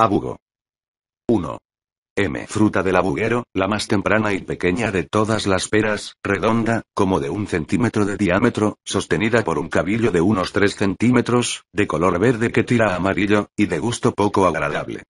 Abugo. 1. M. Fruta del abuguero, la más temprana y pequeña de todas las peras, redonda, como de un centímetro de diámetro, sostenida por un cabillo de unos 3 centímetros, de color verde que tira a amarillo, y de gusto poco agradable.